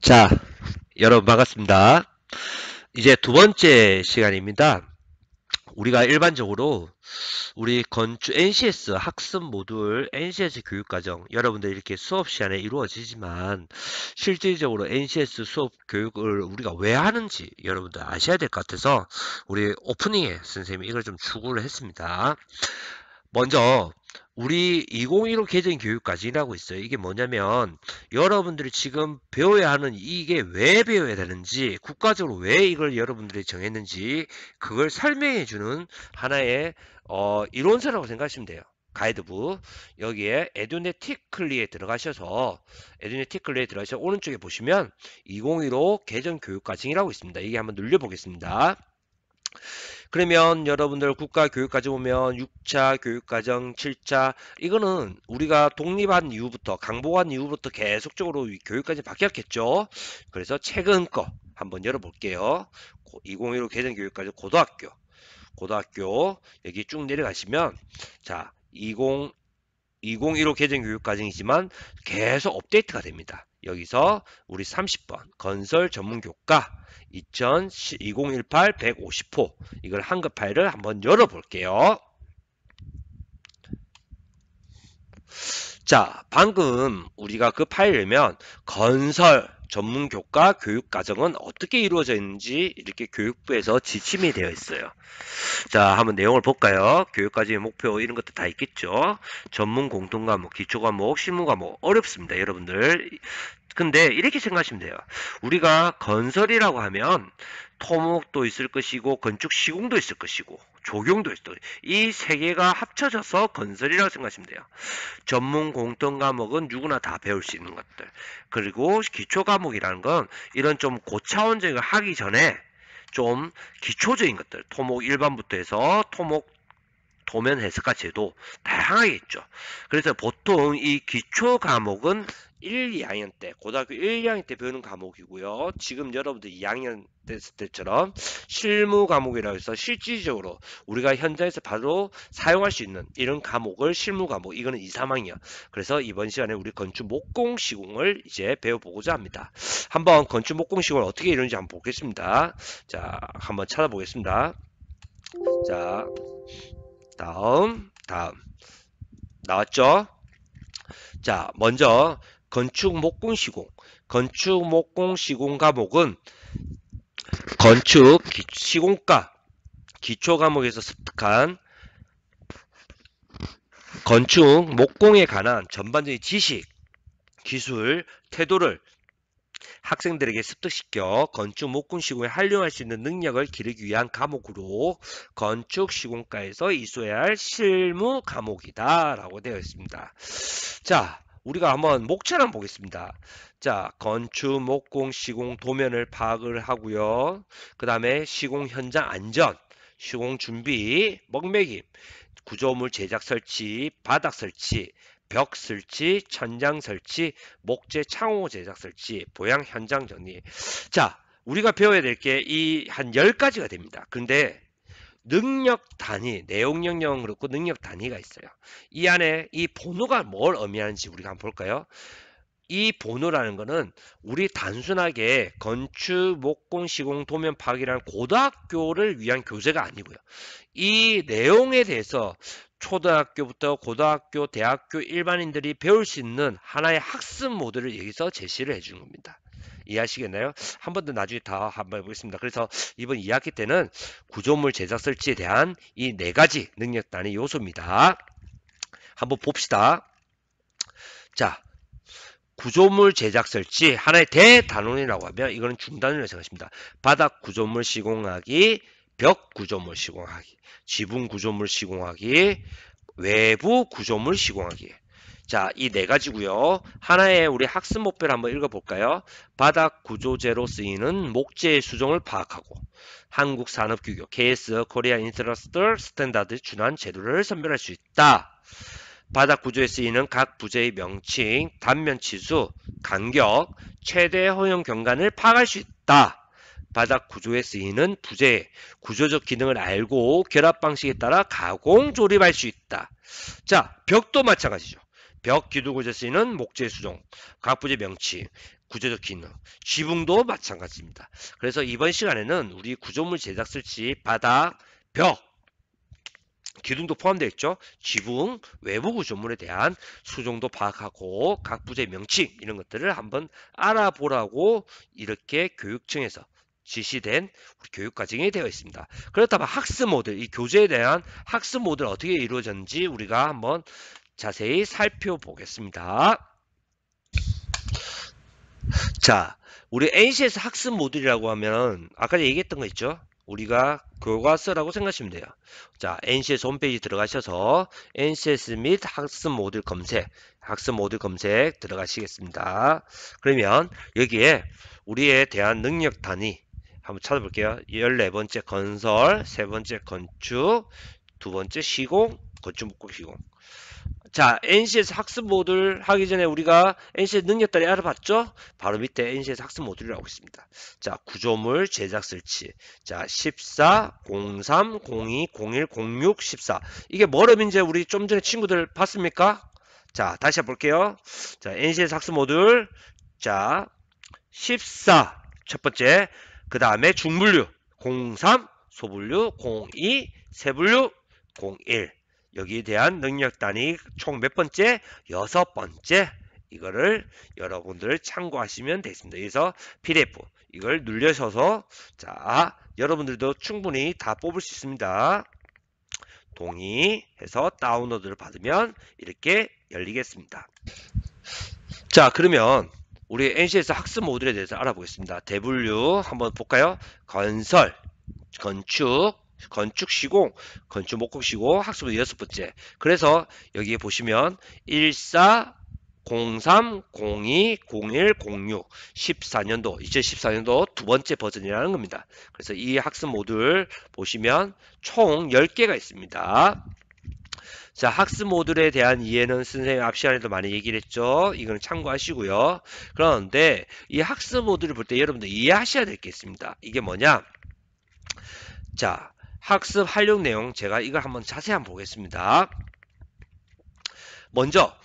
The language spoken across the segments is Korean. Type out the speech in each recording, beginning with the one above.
자, 여러분 반갑습니다. 이제 두 번째 시간입니다. 우리가 일반적으로 우리 건축 NCS 학습 모듈, NCS 교육과정 여러분들 이렇게 수업 시간에 이루어지지만 실질적으로 NCS 수업 교육을 우리가 왜 하는지 여러분들 아셔야 될 것 같아서 우리 오프닝에 선생님이 이걸 좀 추구를 했습니다. 먼저 우리 2015 개정 교육 과정이라고 있어요. 이게 뭐냐면 여러분들이 지금 배워야 하는 이게 왜 배워야 되는지 국가적으로 왜 이걸 여러분들이 정했는지 그걸 설명해 주는 하나의 어, 이론서라고 생각하시면 돼요. 가이드북 여기에 에듀네티클리에 들어가셔서 에듀네티클리에 들어가셔서 오른쪽에 보시면 2015 개정 교육 과정이라고 있습니다. 이게 한번 눌려보겠습니다. 그러면 여러분들 국가교육과지 보면 6차 교육과정, 7차 이거는 우리가 독립한 이후부터 강보한 이후부터 계속적으로 교육까지 바뀌었겠죠. 그래서 최근 거 한번 열어볼게요. 2015 개정교육과정 고등학교 고등학교 여기 쭉 내려가시면 자 20, 2015 개정교육과정이지만 계속 업데이트가 됩니다. 여기서 우리 30번 건설 전문 교과 2018 150호 이걸 한급 파일을 한번 열어볼게요. 자 방금 우리가 그 파일 을 열면 건설 전문 교과 교육 과정은 어떻게 이루어져 있는지 이렇게 교육부에서 지침이 되어 있어요. 자, 한번 내용을 볼까요? 교육 과정의 목표 이런 것도 다 있겠죠. 전문 공통 과목, 기초 과목, 실무 과목 어렵습니다, 여러분들. 근데 이렇게 생각하시면 돼요. 우리가 건설이라고 하면 토목도 있을 것이고 건축 시공도 있을 것이고 조경도 있어. 이세 개가 합쳐져서 건설이라고 생각하시면 돼요. 전문 공통 과목은 누구나 다 배울 수 있는 것들. 그리고 기초 과목이라는 건 이런 좀 고차원적인 걸 하기 전에 좀 기초적인 것들, 토목 일반부터 해서 토목 도면 해석과제도 다양하게 있죠. 그래서 보통 이 기초 과목은 1, 2학년 때 고등학교 1, 2학년 때 배우는 과목이고요. 지금 여러분들 2학년 됐을 때처럼 실무 과목이라고 해서 실질적으로 우리가 현장에서 바로 사용할 수 있는 이런 과목을 실무 과목 이거는 2, 3학년 그래서 이번 시간에 우리 건축 목공 시공을 이제 배워보고자 합니다. 한번 건축 목공 시공을 어떻게 이루는지 한번 보겠습니다. 자 한번 찾아보겠습니다. 자 다음 다음 나왔죠? 자 먼저 건축 목공 시공 건축 목공 시공 과목은 건축 시공과 기초 과목에서 습득한 건축 목공에 관한 전반적인 지식, 기술, 태도를 학생들에게 습득시켜 건축 목공 시공에 활용할 수 있는 능력을 기르기 위한 과목으로 건축 시공과에서 이수해야 할 실무 과목이다 라고 되어 있습니다. 자 우리가 한번 목차를 보겠습니다. 자, 건축, 목공, 시공, 도면을 파악을 하고요. 그 다음에 시공 현장 안전, 시공 준비, 먹매김, 구조물 제작 설치, 바닥 설치, 벽 설치, 천장 설치, 목재 창호 제작 설치, 보양 현장 정리. 자, 우리가 배워야 될 게 이 한1 0가지가 됩니다. 근데 능력 단위, 내용 영역은 그렇고 능력 단위가 있어요. 이 안에 이 번호가 뭘 의미하는지 우리가 한번 볼까요? 이 번호라는 거는 우리 단순하게 건축, 목공, 시공, 도면, 파기라는 고등학교를 위한 교재가 아니고요. 이 내용에 대해서 초등학교부터 고등학교, 대학교 일반인들이 배울 수 있는 하나의 학습 모드를 여기서 제시를 해준 겁니다. 이해하시겠나요? 한 번 더 나중에 다 한 번 해보겠습니다. 그래서 이번 2학기 때는 구조물 제작 설치에 대한 이 네 가지 능력단의 요소입니다. 한번 봅시다. 자, 구조물 제작 설치 하나의 대단원이라고 하면 이거는 중단이라고 생각하십니다. 바닥 구조물 시공하기, 벽 구조물 시공하기, 지붕 구조물 시공하기, 외부 구조물 시공하기 자, 이 네 가지고요. 하나의 우리 학습 목표를 한번 읽어볼까요? 바닥 구조재로 쓰이는 목재의 수종을 파악하고 한국 산업규교 KS 코리아 인트러스털 스탠다드 준한 재료를 선별할 수 있다. 바닥 구조에 쓰이는 각 부재의 명칭, 단면 치수, 간격, 최대 허용 경관을 파악할 수 있다. 바닥 구조에 쓰이는 부재, 구조적 기능을 알고 결합 방식에 따라 가공 조립할 수 있다. 자, 벽도 마찬가지죠. 벽기둥을제 쓰이는 목재 수종, 각 부재 명치, 구조적 기능, 지붕도 마찬가지입니다. 그래서 이번 시간에는 우리 구조물 제작 설치, 바닥, 벽, 기둥도 포함되어 있죠. 지붕, 외부 구조물에 대한 수종도 파악하고 각 부재 명칭 이런 것들을 한번 알아보라고 이렇게 교육청에서 지시된 교육 과정이 되어 있습니다. 그렇다면 학습 모델, 이 교재에 대한 학습 모델 어떻게 이루어졌는지 우리가 한번 자세히 살펴보겠습니다. 자, 우리 NCS 학습 모듈이라고 하면 아까 얘기했던 거 있죠? 우리가 교과서라고 생각하시면 돼요. 자, NCS 홈페이지 들어가셔서 NCS 및 학습 모듈 검색, 학습 모듈 검색 들어가시겠습니다. 그러면 여기에 우리의 대한 능력 단위 한번 찾아볼게요. 14번째 건설, 세번째 건축, 두번째 시공, 건축 목공 시공. 자, NCS 학습 모듈 하기 전에 우리가 NCS 능력단에 알아봤죠? 바로 밑에 NCS 학습 모듈이라고 있습니다. 자, 구조물 제작 설치. 자, 14, 03, 02, 01, 06, 14. 이게 뭐름 이제 우리 좀 전에 친구들 봤습니까? 자, 다시 볼게요. 자, NCS 학습 모듈. 자, 14. 첫 번째. 그 다음에 중분류. 03, 소분류, 02, 세분류, 01. 여기에 대한 능력 단위 총 몇 번째? 여섯 번째 이거를 여러분들 참고하시면 되겠습니다. 그래서 PDF 이걸 눌려셔서 자 여러분들도 충분히 다 뽑을 수 있습니다. 동의해서 다운로드를 받으면 이렇게 열리겠습니다. 자 그러면 우리 NC에서 학습 모듈에 대해서 알아보겠습니다. 대분류 한번 볼까요? 건설, 건축, 건축 시공, 건축 목공 시공 학습의 여섯 번째. 그래서 여기 에 보시면 14 03, 02, 01, 06, 14년도, 2014년도 두 번째 버전이라는 겁니다. 그래서 이 학습 모듈 보시면 총 10개가 있습니다. 자, 학습 모듈에 대한 이해는 선생님 앞 시간에도 많이 얘기를 했죠. 이거는 참고하시고요. 그런데 이 학습 모듈을 볼 때 여러분들 이해하셔야 될 게 있습니다. 이게 뭐냐? 자, 학습 활용 내용 제가 이걸 한번 자세히 한번 보겠습니다. 먼저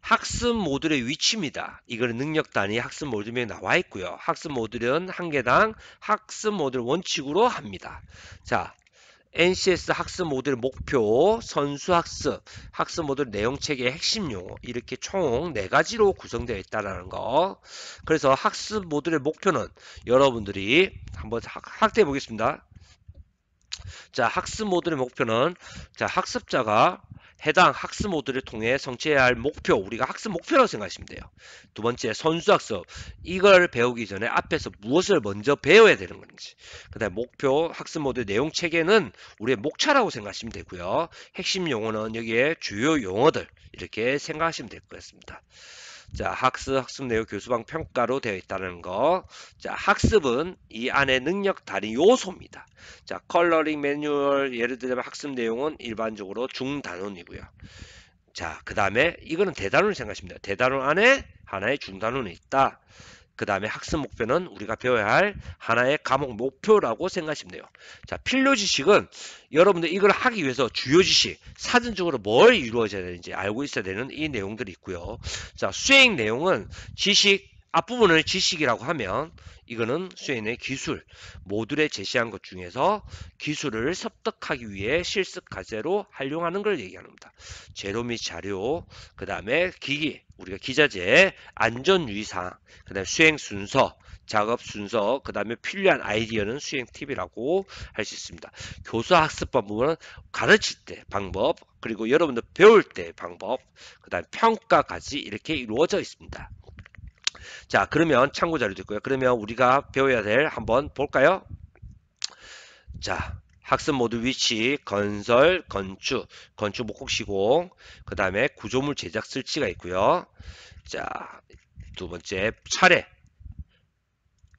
학습 모듈의 위치입니다. 이거는 능력 단위 학습 모듈에 나와 있고요. 학습 모듈은 한 개당 학습 모듈 원칙으로 합니다. 자, NCS 학습 모듈 목표, 선수 학습, 학습 모듈 내용 체계 핵심 용어 이렇게 총 네 가지로 구성되어 있다라는 거. 그래서 학습 모듈의 목표는 여러분들이 한번 확대해 보겠습니다. 자, 학습 모듈의 목표는 자, 학습자가 해당 학습 모듈을 통해 성취해야 할 목표, 우리가 학습 목표라고 생각하시면 돼요. 두 번째, 선수학습. 이걸 배우기 전에 앞에서 무엇을 먼저 배워야 되는 건지. 그 다음 목표, 학습 모듈 내용 체계는 우리의 목차라고 생각하시면 되고요. 핵심 용어는 여기에 주요 용어들 이렇게 생각하시면 될 것 같습니다. 자, 학습, 학습 내용, 교수방 평가로 되어 있다는 거. 자, 학습은 이 안에 능력 단위 요소입니다. 자, 컬러링 매뉴얼 예를 들자면 학습 내용은 일반적으로 중단원이고요. 자, 그 다음에 이거는 대단원 생각하십니다. 대단원 안에 하나의 중단원이 있다. 그 다음에 학습 목표는 우리가 배워야 할 하나의 과목 목표라고 생각하시면 돼요. 자, 필요 지식은 여러분들 이걸 하기 위해서 주요 지식, 사전적으로 뭘 이루어져야 되는지 알고 있어야 되는 이 내용들이 있고요. 자, 수행 내용은 지식, 앞부분을 지식이라고 하면 이거는 수행의 기술 모듈에 제시한 것 중에서 기술을 습득하기 위해 실습 과제로 활용하는 걸 얘기하는 겁니다. 재료 및 자료, 그 다음에 기기, 우리가 기자재, 안전유의사항, 그 다음에 수행 순서, 작업 순서, 그 다음에 필요한 아이디어는 수행 팁이라고 할 수 있습니다. 교수 학습 방법은 가르칠 때 방법, 그리고 여러분들 배울 때 방법, 그 다음 에 평가까지 이렇게 이루어져 있습니다. 자, 그러면 참고 자료 있고요. 그러면 우리가 배워야 될 한번 볼까요? 자, 학습 모드 위치, 건설, 건축, 건축 목공 시공, 그 다음에 구조물 제작 설치가 있고요. 자, 두 번째 차례.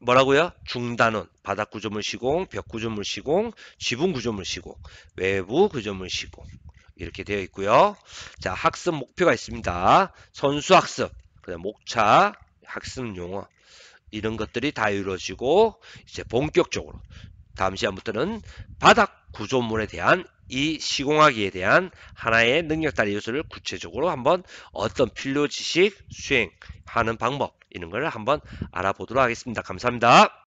뭐라고요? 중단원, 바닥 구조물 시공, 벽 구조물 시공, 지붕 구조물 시공, 외부 구조물 시공. 이렇게 되어 있고요. 자, 학습 목표가 있습니다. 선수 학습, 그다음 목차, 학습 용어 이런 것들이 다 이루어지고 이제 본격적으로 다음 시간부터는 바닥 구조물에 대한 이 시공하기에 대한 하나의 능력 달리 요소를 구체적으로 한번 어떤 필요 지식 수행하는 방법 이런 걸 한번 알아보도록 하겠습니다. 감사합니다.